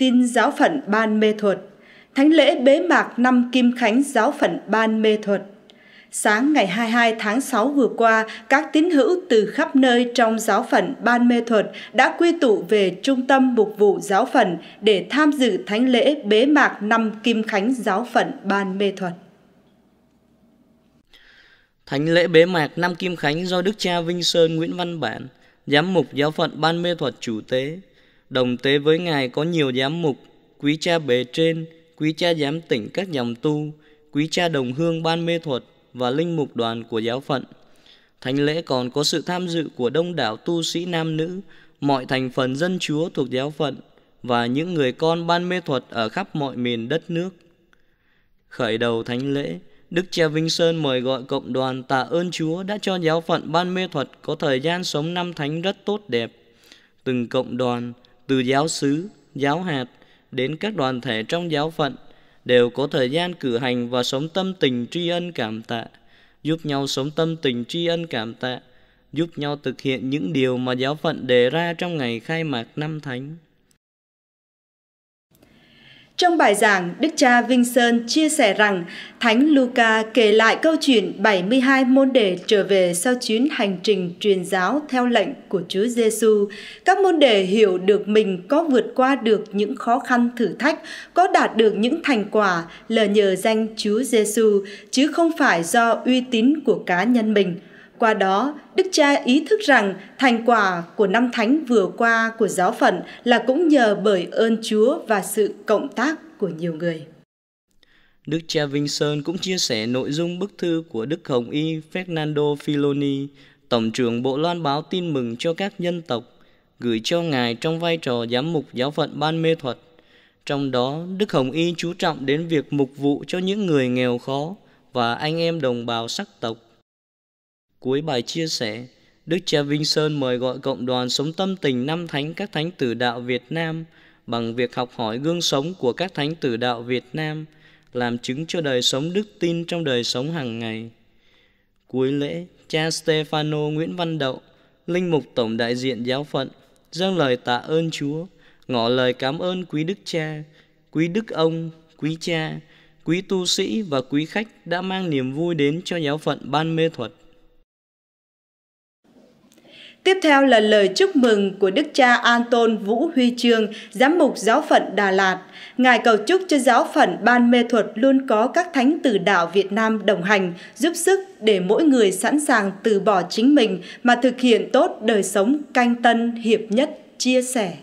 tin giáo phận Ban Mê Thuật, thánh lễ bế mạc năm Kim Khánh giáo phận Ban Mê Thuật. Sáng ngày 22 tháng 6 vừa qua, các tín hữu từ khắp nơi trong giáo phận Ban Mê Thuật đã quy tụ về trung tâm mục vụ giáo phận để tham dự thánh lễ bế mạc năm Kim Khánh giáo phận Ban Mê Thuật. Thánh lễ bế mạc năm Kim Khánh do Đức cha Vinh Sơn Nguyễn Văn Bản, giám mục giáo phận Ban Mê Thuật chủ tế, Đồng tế với Ngài có nhiều giám mục, quý cha bề trên, quý cha giám tỉnh các dòng tu, quý cha đồng hương ban mê thuật và linh mục đoàn của giáo phận. Thánh lễ còn có sự tham dự của đông đảo tu sĩ nam nữ, mọi thành phần dân chúa thuộc giáo phận và những người con ban mê thuật ở khắp mọi miền đất nước. Khởi đầu thánh lễ, Đức Cha Vinh Sơn mời gọi cộng đoàn tạ ơn Chúa đã cho giáo phận ban mê thuật có thời gian sống năm thánh rất tốt đẹp. Từng cộng đoàn, từ giáo xứ, giáo hạt đến các đoàn thể trong giáo phận đều có thời gian cử hành và sống tâm tình tri ân cảm tạ, giúp nhau sống tâm tình tri ân cảm tạ, giúp nhau thực hiện những điều mà giáo phận đề ra trong ngày khai mạc năm thánh. Trong bài giảng, Đức cha Vinh Sơn chia sẻ rằng Thánh Luca kể lại câu chuyện 72 môn đệ trở về sau chuyến hành trình truyền giáo theo lệnh của Chúa Giêsu. Các môn đệ hiểu được mình có vượt qua được những khó khăn thử thách, có đạt được những thành quả là nhờ danh Chúa Giêsu chứ không phải do uy tín của cá nhân mình. Qua đó, Đức Cha ý thức rằng thành quả của năm thánh vừa qua của giáo phận là cũng nhờ bởi ơn Chúa và sự cộng tác của nhiều người. Đức cha Vinh Sơn cũng chia sẻ nội dung bức thư của Đức Hồng Y Fernando Filoni, Tổng trưởng Bộ Loan báo tin mừng cho các dân tộc, gửi cho Ngài trong vai trò giám mục giáo phận Ban Mê Thuật. Trong đó, Đức Hồng Y chú trọng đến việc mục vụ cho những người nghèo khó và anh em đồng bào sắc tộc Cuối bài chia sẻ, Đức cha Vinh Sơn mời gọi cộng đoàn sống tâm tình năm thánh các thánh tử đạo Việt Nam bằng việc học hỏi gương sống của các thánh tử đạo Việt Nam, làm chứng cho đời sống đức tin trong đời sống hàng ngày. Cuối lễ, cha Stefano Nguyễn Văn Đậu, linh mục tổng đại diện giáo phận, dâng lời tạ ơn Chúa, ngỏ lời cảm ơn quý đức cha, quý đức ông, quý cha, quý tu sĩ và quý khách đã mang niềm vui đến cho giáo phận Ban Mê Thuật. Tiếp theo là lời chúc mừng của Đức cha Anton Vũ Huy Trương, giám mục giáo phận Đà Lạt. Ngài cầu chúc cho giáo phận Ban Mê Thuật luôn có các thánh tử đạo Việt Nam đồng hành, giúp sức để mỗi người sẵn sàng từ bỏ chính mình mà thực hiện tốt đời sống canh tân hiệp nhất, chia sẻ.